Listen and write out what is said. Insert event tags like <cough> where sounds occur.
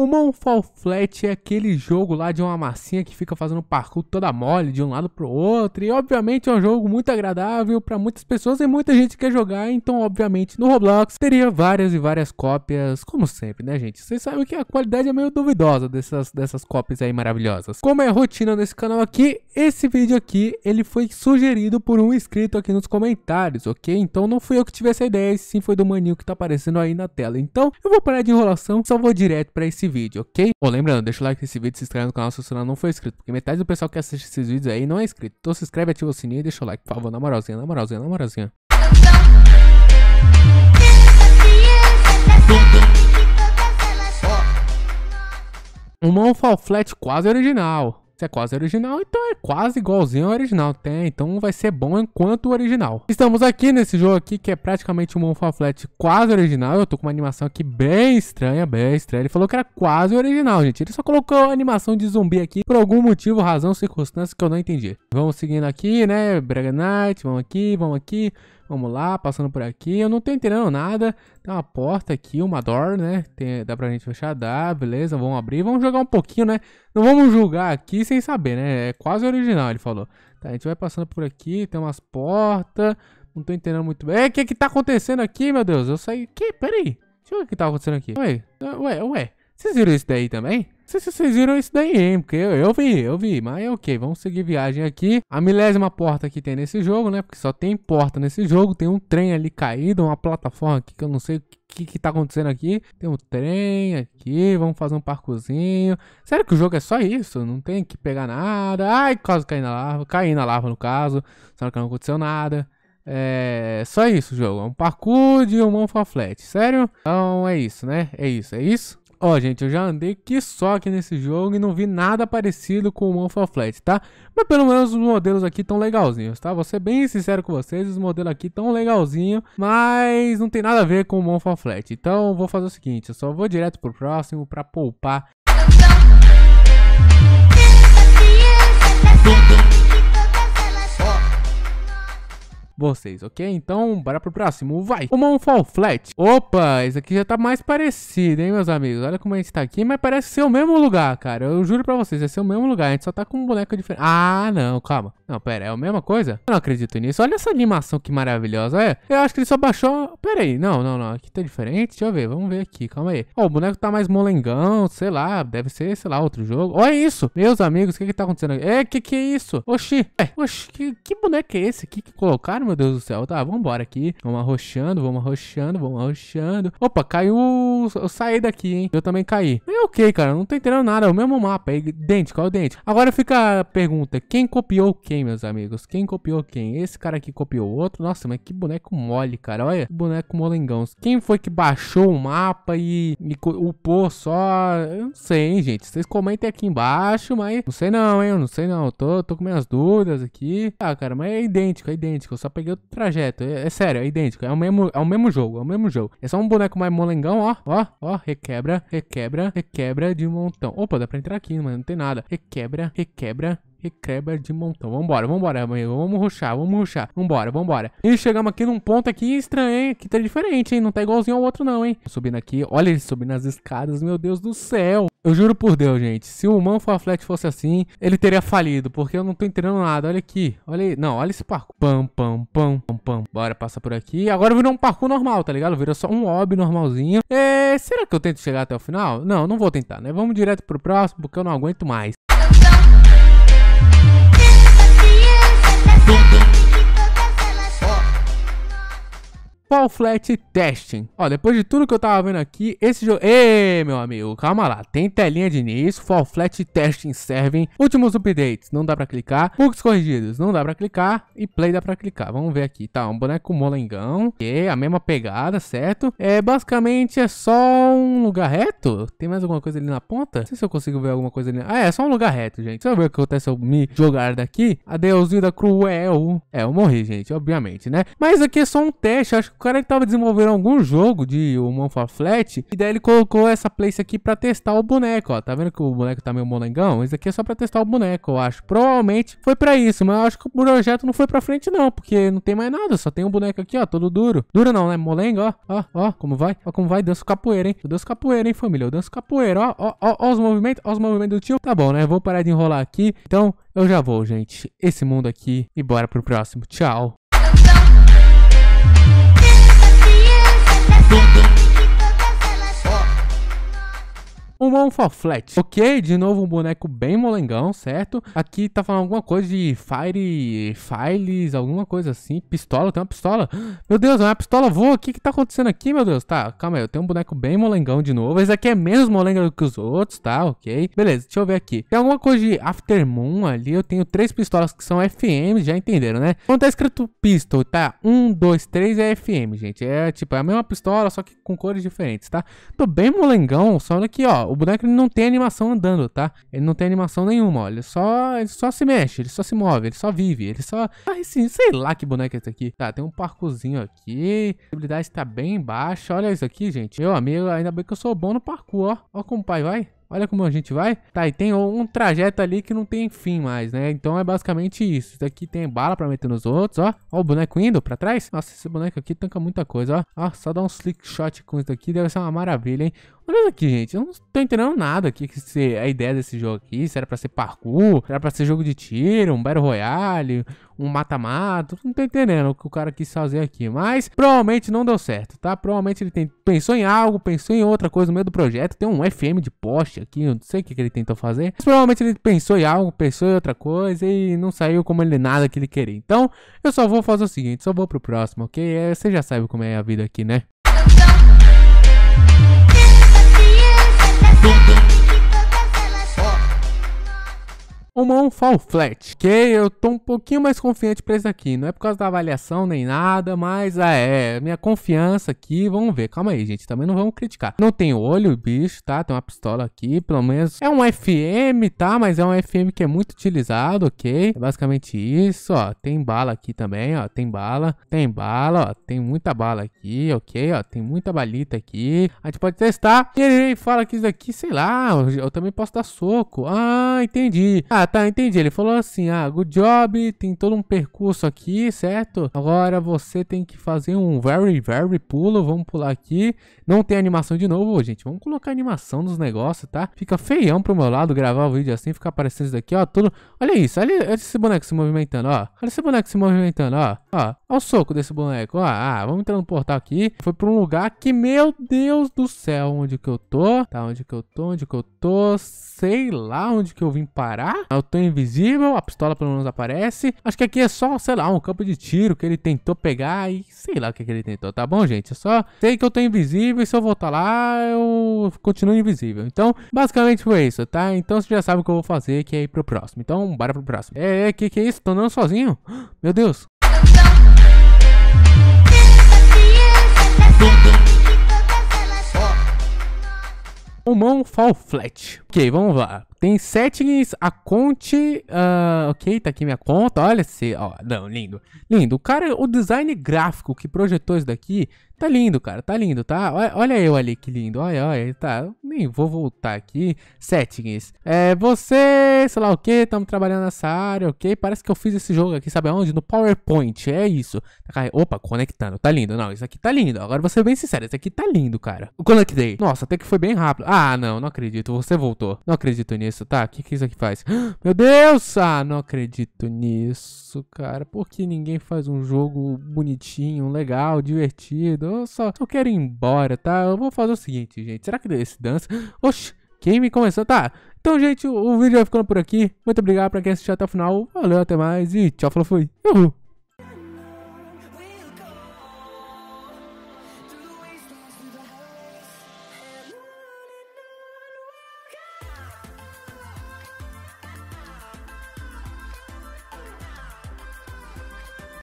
O Unfall Flat é aquele jogo lá de uma massinha que fica fazendo parkour toda mole de um lado pro outro. E obviamente é um jogo muito agradável para muitas pessoas e muita gente quer jogar. Então, obviamente, no Roblox teria várias e várias cópias, como sempre, né, gente? Vocês sabem que a qualidade é meio duvidosa dessas, dessas cópias aí maravilhosas. Como é rotina nesse canal aqui, esse vídeo aqui ele foi sugerido por um inscrito aqui nos comentários, ok? Então não fui eu que tive essa ideia, sim foi do maninho que tá aparecendo aí na tela. Então eu vou parar de enrolação, só vou direto para esse vídeo, ok? Bom, lembrando, deixa o like nesse vídeo, se inscreve no canal se você não for inscrito, porque metade do pessoal que assiste esses vídeos aí não é inscrito. Então se inscreve, ativa o sininho e deixa o like, por favor, na moralzinha, na moralzinha, na moralzinha. Uma Fall Flat quase original. Se é quase original, então é quase igualzinho ao original, tem, então vai ser bom enquanto o original. Estamos aqui nesse jogo aqui, que é praticamente um Monfaflet quase original, eu tô com uma animação aqui bem estranha, bem estranha. Ele falou que era quase original, gente, ele só colocou a animação de zumbi aqui por algum motivo, razão, circunstância que eu não entendi. Vamos seguindo aqui, né, Brega Knight, vamos aqui, vamos aqui. Vamos lá, passando por aqui. Eu não tô entendendo nada. Tem uma porta aqui, uma door, né? Tem, dá pra gente fechar? Dá, beleza. Vamos abrir. Vamos jogar um pouquinho, né? Não vamos julgar aqui sem saber, né? É quase original, ele falou. Tá, a gente vai passando por aqui. Tem umas portas. Não tô entendendo muito bem. É, o que que tá acontecendo aqui, meu Deus? Eu saí... Que? Pera aí. Deixa eu ver o que tá acontecendo aqui. Ué, ué, ué. Vocês viram isso daí também? Não sei se vocês viram isso daí, hein? Porque eu, eu vi, eu vi. Mas é ok, vamos seguir viagem aqui. A milésima porta que tem nesse jogo, né? Porque só tem porta nesse jogo. Tem um trem ali caído, uma plataforma aqui que eu não sei o que, que tá acontecendo aqui. Tem um trem aqui, vamos fazer um parcozinho. Sério que o jogo é só isso? Não tem que pegar nada. Ai, quase caí na lava. Caí na lava, no caso. Só que não aconteceu nada. É só isso, jogo. É um parkour de um flat. Sério? Então é isso, né? É isso, é isso. Ó, oh, gente, eu já andei que só aqui nesse jogo e não vi nada parecido com o Monfa Flat, tá? Mas pelo menos os modelos aqui tão legalzinhos, tá? Vou ser bem sincero com vocês, os modelos aqui tão legalzinho, mas não tem nada a ver com o Monfa Flat. Então, vou fazer o seguinte, eu só vou direto pro próximo pra poupar vocês, ok? Então, bora pro próximo, vai! O Monfall Flat. Opa, esse aqui já tá mais parecido, hein, meus amigos? Olha como a gente tá aqui, mas parece ser o mesmo lugar, cara. Eu juro pra vocês, é ser o mesmo lugar. A gente só tá com um boneco diferente. Ah, não, calma. Não, pera, é a mesma coisa? Eu não acredito nisso. Olha essa animação que maravilhosa, é? Eu acho que ele só baixou... Pera aí, não, não, não. Aqui tá diferente. Deixa eu ver, vamos ver aqui, calma aí. Ó, oh, o boneco tá mais molengão, sei lá. Deve ser, sei lá, outro jogo. Olha isso! Meus amigos, o que que tá acontecendo aqui? É, que que é isso? Oxi, é, oxi, que, que boneco é esse aqui que colocaram? meu Deus do céu. Tá, vambora aqui. Vamos arrochando, vamos arrochando, vamos arrochando. Opa, caiu. Eu saí daqui, hein? Eu também caí. É ok, cara. Não tô entendendo nada. É o mesmo mapa. É idêntico, é o dente. Agora fica a pergunta: quem copiou quem, meus amigos? Quem copiou quem? Esse cara aqui copiou o outro. Nossa, mas que boneco mole, cara. Olha, que boneco molengão. Quem foi que baixou o mapa e, e upou só? Eu não sei, hein, gente. Vocês comentem aqui embaixo, mas não sei não, hein? Eu não sei não. Eu tô, tô com minhas dúvidas aqui. Ah, cara, mas é idêntico, é idêntico. Eu só peguei outro trajeto. É, é, sério, é idêntico. É o, mesmo, é o mesmo jogo, é o mesmo jogo. É só um boneco mais molengão, ó, ó, ó. Requebra, requebra, requebra de montão. Opa, dá pra entrar aqui, mano. Não tem nada. Requebra, requebra, e de montão. Vambora, vambora, amigo. Vamos ruxar, vamos ruxar. Vambora, vambora. E chegamos aqui num ponto aqui estranho, hein? Que tá diferente, hein? Não tá igualzinho ao outro, não, hein? Subindo aqui. Olha ele subindo as escadas. Meu Deus do céu. Eu juro por Deus, gente. Se o Manfa Flat fosse assim, ele teria falido, porque eu não tô entendendo nada. Olha aqui. Olha aí. Não, olha esse parkour. Pam, pam, pam, pam, pam. Bora, passar por aqui. Agora virou um parkour normal, tá ligado? Virou só um ob normalzinho. É, será que eu tento chegar até o final? Não, não vou tentar, né? Vamos direto pro próximo, porque eu não aguento mais. Flat Testing. Ó, depois de tudo que eu tava vendo aqui, esse jogo... Ei, meu amigo, calma lá. Tem telinha de início, Fall Flat Testing servem, últimos updates, não dá pra clicar, bugs corrigidos, não dá pra clicar e play dá pra clicar. Vamos ver aqui, tá, um boneco molengão, ok, a mesma pegada, certo? É, basicamente é só um lugar reto? Tem mais alguma coisa ali na ponta? Não sei se eu consigo ver alguma coisa ali. Ah, é só um lugar reto, gente. Deixa eu ver o que acontece se eu me jogar daqui. Adeus, da cruel. É, eu morri, gente, obviamente, né? Mas aqui é só um teste, acho que o cara cara que tava desenvolvendo algum jogo de Monfa Flat, e daí ele colocou essa place aqui pra testar o boneco, ó. Tá vendo que o boneco tá meio molengão? Isso aqui é só pra testar o boneco, eu acho. Provavelmente foi pra isso, mas eu acho que o projeto não foi pra frente não, porque não tem mais nada, só tem um boneco aqui, ó, todo duro. Duro não, né? Molengo, ó. Ó, ó, como vai? Ó, como vai? Danço capoeira, hein? Eu danço capoeira, hein, família? Eu danço capoeira, ó, ó, ó, ó os movimentos, ó os movimentos do tio. Tá bom, né? Vou parar de enrolar aqui. Então, eu já vou, gente. Esse mundo aqui e bora pro próximo. Tchau. do boom. Um flat Ok, de novo um boneco bem molengão, certo? Aqui tá falando alguma coisa de Fire... Files, alguma coisa assim. Pistola, tem uma pistola. <gasps> Meu Deus, é uma pistola voa. O que que tá acontecendo aqui, meu Deus? Tá, calma aí. Eu tenho um boneco bem molengão de novo. Esse aqui é menos molenga do que os outros, tá? Ok. Beleza, deixa eu ver aqui. Tem alguma coisa de Aftermoon ali. Eu tenho três pistolas que são FM, já entenderam, né? Quando tá escrito pistol, tá? Um, dois, três é FM, gente. É tipo, é a mesma pistola, só que com cores diferentes, tá? Tô bem molengão, só olha aqui, ó o boneco não tem animação andando, tá? Ele não tem animação nenhuma, olha. Só, ele só se mexe, ele só se move, ele só vive, ele só. Ah, sim, sei lá que boneco é esse aqui. Tá, tem um parkourzinho aqui. A habilidade está bem baixa. Olha isso aqui, gente. Meu amigo, ainda bem que eu sou bom no parkour, ó. Ó como o pai vai. Olha como a gente vai. Tá, e tem um trajeto ali que não tem fim mais, né? Então é basicamente isso. Isso aqui tem bala pra meter nos outros, ó. Ó o boneco indo pra trás. Nossa, esse boneco aqui tanca muita coisa, ó. Ó, só dá um slick shot com isso aqui. Deve ser uma maravilha, hein? Olha isso aqui, gente, eu não tô entendendo nada aqui. Que se, a ideia desse jogo aqui, se era pra ser parkour, se era pra ser jogo de tiro, um Battle Royale, um mata mato Não tô entendendo o que o cara quis fazer aqui. Mas provavelmente não deu certo, tá? Provavelmente ele tem, pensou em algo, pensou em outra coisa no meio do projeto. Tem um FM de poste aqui, eu não sei o que, que ele tentou fazer. Mas provavelmente ele pensou em algo, pensou em outra coisa e não saiu como ele nada que ele queria. Então, eu só vou fazer o seguinte, só vou pro próximo, ok? você já sabe como é a vida aqui, né? uma um fall flat, que eu tô um pouquinho mais confiante pra esse aqui. Não é por causa da avaliação nem nada, mas ah, é, minha confiança aqui, vamos ver. Calma aí, gente, também não vamos criticar. Não tem olho, bicho, tá? Tem uma pistola aqui, pelo menos. É um FM, tá? Mas é um FM que é muito utilizado, ok? É basicamente isso, ó. Tem bala aqui também, ó. Tem bala, tem bala, ó. Tem muita bala aqui, ok? Ó, tem muita balita aqui. A gente pode testar. E ele fala que isso aqui, sei lá, eu também posso dar soco. Ah, entendi. Ah, tá, entendi. Ele falou assim: ah, good job, tem todo um percurso aqui, certo? Agora você tem que fazer um very, very pulo. Vamos pular aqui. Não tem animação de novo, gente. Vamos colocar animação nos negócios, tá? Fica feião pro meu lado gravar o vídeo assim, ficar aparecendo isso daqui, ó. Tudo. Olha isso, olha esse boneco se movimentando, ó. Olha esse boneco se movimentando, ó. Ó, ó o soco desse boneco. Ó, ah, vamos entrar no portal aqui. Foi pra um lugar que, meu Deus do céu, onde que eu tô? Tá, onde que eu tô? Onde que eu tô? Sei lá onde que eu vim parar. Eu tô invisível, a pistola pelo menos aparece. Acho que aqui é só, sei lá, um campo de tiro que ele tentou pegar e sei lá o que, que ele tentou, tá bom, gente? Eu é só sei que eu tô invisível e se eu voltar lá, eu continuo invisível. Então, basicamente foi isso, tá? Então você já sabe o que eu vou fazer, que é ir pro próximo. Então, bora pro próximo. É, é que que é isso? Tô andando sozinho? <gasps> Meu Deus, Fall Flat. Ok, vamos lá. Tem settings, a conte. Uh, ok, tá aqui minha conta. Olha se. Ó, não, lindo. Lindo. O cara, o design gráfico que projetou isso daqui Tá lindo, cara, tá lindo, tá? Olha, olha eu ali, que lindo, olha, olha, tá. Nem vou voltar aqui. Settings. É, você, sei lá o que, estamos trabalhando nessa área, ok? Parece que eu fiz esse jogo aqui, sabe aonde? No PowerPoint, é isso. Tá, opa, conectando, tá lindo. Não, isso aqui tá lindo. Agora vou ser bem sincero, isso aqui tá lindo, cara. conectei. Nossa, até que foi bem rápido. Ah, não, não acredito, você voltou. Não acredito nisso, tá? O que que isso aqui faz? <gasps> Meu Deus! Ah, não acredito nisso, cara. Por que ninguém faz um jogo bonitinho, legal, divertido? Eu só, só quero ir embora, tá? Eu vou fazer o seguinte, gente. Será que esse dança? Oxi, quem me começou? Tá. Então, gente, o, o vídeo vai ficando por aqui. Muito obrigado pra quem assistiu até o final. Valeu, até mais e tchau, falou, fui. Uhul.